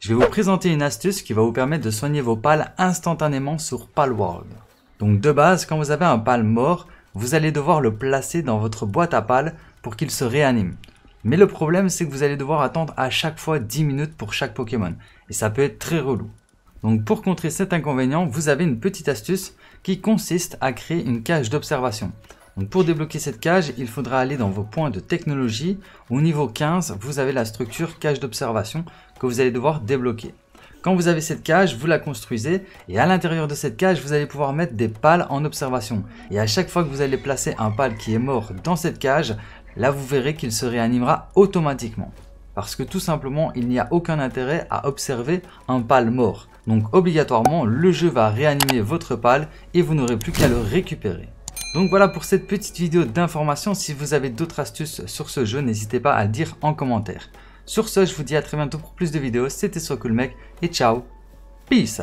Je vais vous présenter une astuce qui va vous permettre de soigner vos pales instantanément sur Palworld. Donc de base, quand vous avez un pal mort, vous allez devoir le placer dans votre boîte à pales pour qu'il se réanime. Mais le problème, c'est que vous allez devoir attendre à chaque fois 10 minutes pour chaque Pokémon. Et ça peut être très relou. Donc pour contrer cet inconvénient, vous avez une petite astuce qui consiste à créer une cage d'observation pour débloquer cette cage, il faudra aller dans vos points de technologie. Au niveau 15, vous avez la structure cage d'observation que vous allez devoir débloquer. Quand vous avez cette cage, vous la construisez et à l'intérieur de cette cage, vous allez pouvoir mettre des pales en observation. Et à chaque fois que vous allez placer un pal qui est mort dans cette cage, là vous verrez qu'il se réanimera automatiquement. Parce que tout simplement, il n'y a aucun intérêt à observer un pal mort. Donc obligatoirement, le jeu va réanimer votre pal et vous n'aurez plus qu'à le récupérer. Donc voilà pour cette petite vidéo d'information. Si vous avez d'autres astuces sur ce jeu, n'hésitez pas à le dire en commentaire. Sur ce, je vous dis à très bientôt pour plus de vidéos. C'était mec et ciao. Peace